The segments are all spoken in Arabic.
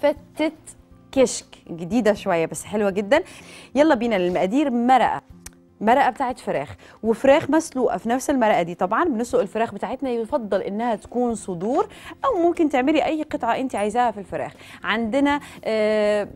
فتت كشك جديدة شوية بس حلوة جدا يلا بينا للمقادير مرقة مرقه بتاعت فراخ وفراخ مسلوقه في نفس المرقه دي طبعا بنسلق الفراخ بتاعتنا يفضل انها تكون صدور او ممكن تعملي اي قطعه انت عايزاها في الفراخ عندنا آه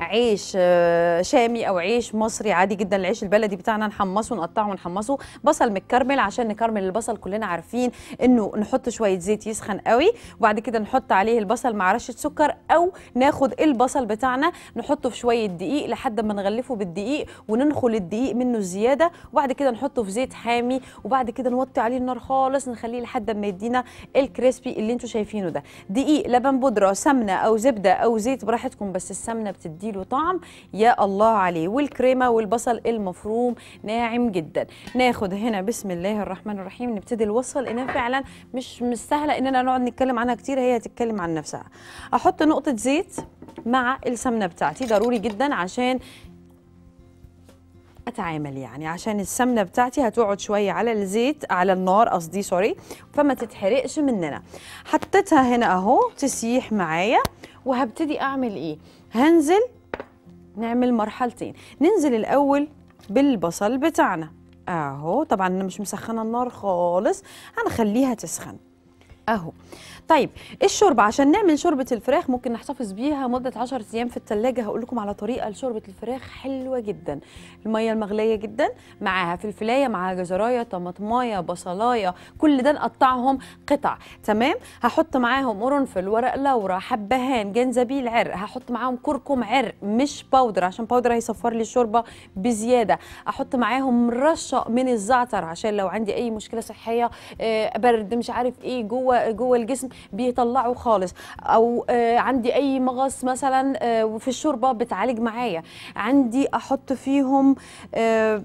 عيش آه، شامي او عيش مصري عادي جدا العيش البلدي بتاعنا نحمصه نقطعه ونحمصه بصل متكرمل عشان نكرمل البصل كلنا عارفين انه نحط شويه زيت يسخن قوي وبعد كده نحط عليه البصل مع رشه سكر او ناخد البصل بتاعنا نحطه في شويه دقيق لحد ما نغلفه بالدقيق وننخل الدقيق منه الزياده وبعد كده نحطه في زيت حامي وبعد كده نوطي عليه النار خالص نخليه لحد ما يدينا الكريسبي اللي انتم شايفينه ده دقيق لبن بودره سمنه او زبده او زيت براحتكم بس السمنه بتدي جميل وطعم يا الله عليه والكريمه والبصل المفروم ناعم جدا ناخد هنا بسم الله الرحمن الرحيم نبتدي الوصفه لانها فعلا مش مش سهله اننا نقعد نتكلم عنها كتير هي هتتكلم عن نفسها احط نقطه زيت مع السمنه بتاعتي ضروري جدا عشان اتعامل يعني عشان السمنه بتاعتي هتقعد شويه على الزيت على النار قصدي سوري فما تتحرقش مننا حطيتها هنا اهو تسيح معايا وهبتدي اعمل ايه هنزل نعمل مرحلتين ننزل الأول بالبصل بتاعنا اهو طبعا انا مش مسخنه النار خالص هنخليها تسخن اهو طيب إيه الشوربه عشان نعمل شوربه الفراخ ممكن نحتفظ بيها مده 10 ايام في الثلاجه هقول لكم على طريقه لشوربه الفراخ حلوه جدا الميه المغليه جدا معاها فلفلايه معاها جزرايه طماطمايه بصلايه كل ده نقطعهم قطع تمام هحط معاهم قرنفل ورق لورا حبهان جنزبيل عرق هحط معاهم كركم عرق مش باودر عشان باودر هيصفر لي الشوربه بزياده احط معاهم رشه من الزعتر عشان لو عندي اي مشكله صحيه آه، برد مش عارف ايه جوه جوه جوه الجسم بيطلعه خالص او آه، عندي اي مغص مثلا آه، في الشوربه بتعالج معايا عندي احط فيهم آه،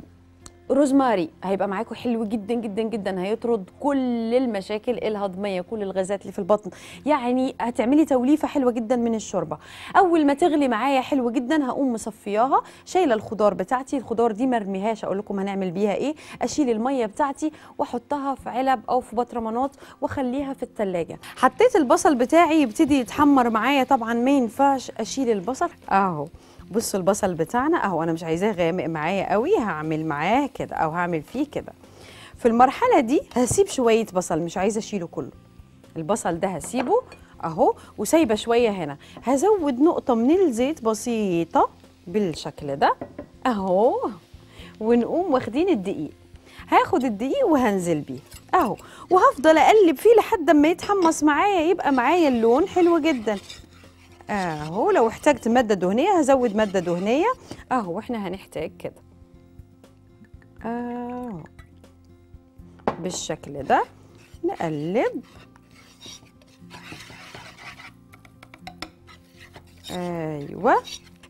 روزماري هيبقى معاكم حلو جدا جدا جدا هيطرد كل المشاكل الهضميه كل الغازات اللي في البطن يعني هتعملي توليفه حلوه جدا من الشوربه اول ما تغلي معايا حلو جدا هقوم مصفياها شايله الخضار بتاعتي الخضار دي مرميهاش اقول لكم هنعمل بيها ايه اشيل الميه بتاعتي واحطها في علب او في بطرمانات واخليها في الثلاجه حطيت البصل بتاعي يبتدي يتحمر معايا طبعا ما ينفعش اشيل البصل اهو بصوا البصل بتاعنا اهو انا مش عايزاه غامق معايا قوي هعمل معاه كده او هعمل فيه كده في المرحله دي هسيب شويه بصل مش عايزه اشيله كله البصل ده هسيبه اهو وسايبه شويه هنا هزود نقطه من الزيت بسيطه بالشكل ده اهو ونقوم واخدين الدقيق هاخد الدقيق وهنزل بيه اهو وهفضل اقلب فيه لحد ما يتحمص معايا يبقى معايا اللون حلو جدا اهو لو احتجت ماده دهنيه هزود ماده دهنيه اهو احنا هنحتاج كده اهو بالشكل ده نقلب ايوه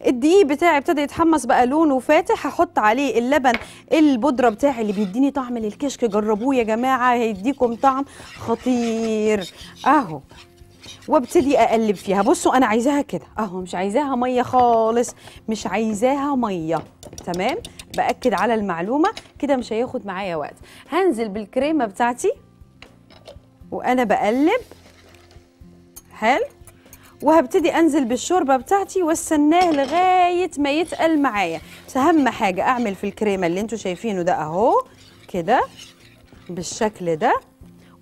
الدقيق بتاعي ابتدى يتحمص بقى لونه فاتح هحط عليه اللبن البودره بتاعي اللي بيديني طعم للكشك جربوه يا جماعه هيديكم طعم خطير اهو وابتدي اقلب فيها بصوا انا عايزاها كده اهو مش عايزاها ميه خالص مش عايزاها ميه تمام باكد على المعلومه كده مش هياخد معايا وقت هنزل بالكريمه بتاعتي وانا بقلب حلو وهبتدي انزل بالشوربه بتاعتي واستناه لغايه ما يتقل معايا بس اهم حاجه اعمل في الكريمه اللي انتوا شايفينه ده اهو كده بالشكل ده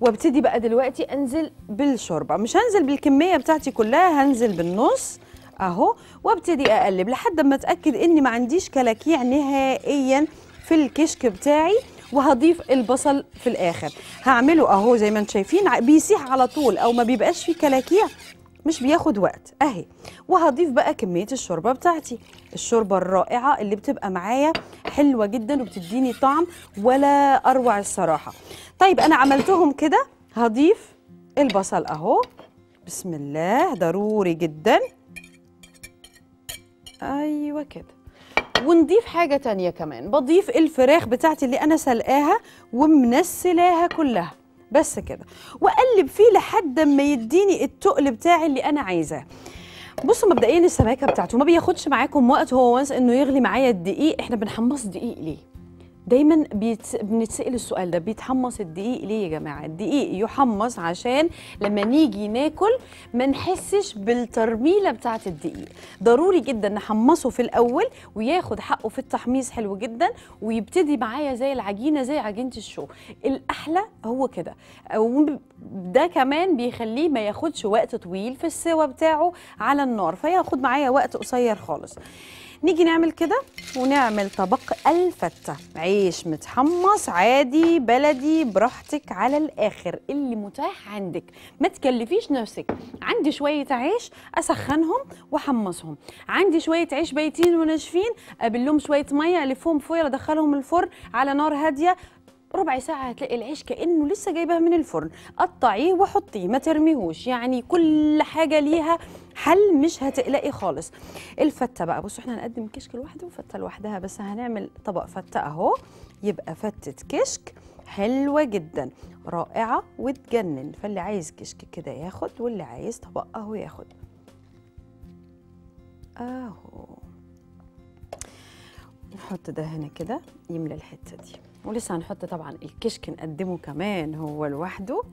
وابتدي بقى دلوقتي انزل بالشوربه مش هنزل بالكميه بتاعتي كلها هنزل بالنص اهو وابتدي اقلب لحد ما اتاكد اني ما عنديش كلاكيع نهائيا في الكشك بتاعي وهضيف البصل في الاخر هعمله اهو زي ما انتم شايفين بيسيح على طول او ما بيبقاش فيه كلاكيع مش بياخد وقت اهي وهضيف بقى كميه الشوربه بتاعتي الشوربه الرائعه اللي بتبقى معايا حلوه جدا وبتديني طعم ولا اروع الصراحه طيب انا عملتهم كده هضيف البصل اهو بسم الله ضروري جدا ايوه كده ونضيف حاجة تانية كمان بضيف الفراخ بتاعتي اللي أنا سلقاها ومنسلاها كلها بس كده واقلب فيه لحد ما يديني التقل بتاعي اللي انا عايزاه بصوا مبدئيا السماكه بتاعته ما بياخدش معاكم وقت هو وانس انه يغلي معايا الدقيق احنا بنحمص دقيق ليه دايما بيتس... بنتسال السؤال ده بيتحمص الدقيق ليه يا جماعه الدقيق يحمص عشان لما نيجي ناكل ما نحسش بالترميله بتاعه الدقيق ضروري جدا نحمصه في الاول وياخد حقه في التحميص حلو جدا ويبتدي معايا زي العجينه زي عجينه الشو الاحلى هو كده ده كمان بيخليه ما ياخدش وقت طويل في السوا بتاعه على النار فياخد معايا وقت قصير خالص نيجي نعمل كده ونعمل طبق الفتة عيش متحمص عادي بلدي براحتك على الآخر اللي متاح عندك ما تكلفيش نفسك عندي شوية عيش أسخنهم وأحمصهم عندي شوية عيش بايتين وناشفين أبلهم شوية مية ألفهم فويل أدخلهم الفرن على نار هادية ربع ساعة هتلاقي العيش كأنه لسه جايبها من الفرن قطعيه وحطيه ما ترميهوش يعني كل حاجة ليها حل مش هتقلقي خالص الفتة بقى بصوا احنا هنقدم كشك لوحده وفتة لوحدها بس هنعمل طبق فتة اهو يبقى فتة كشك حلوة جدا رائعة وتجنن فاللي عايز كشك كده ياخد واللي عايز طبق اهو ياخد اهو نحط ده هنا كده يملى الحتة دي ولسه هنحط طبعا الكشك نقدمه كمان هو لوحده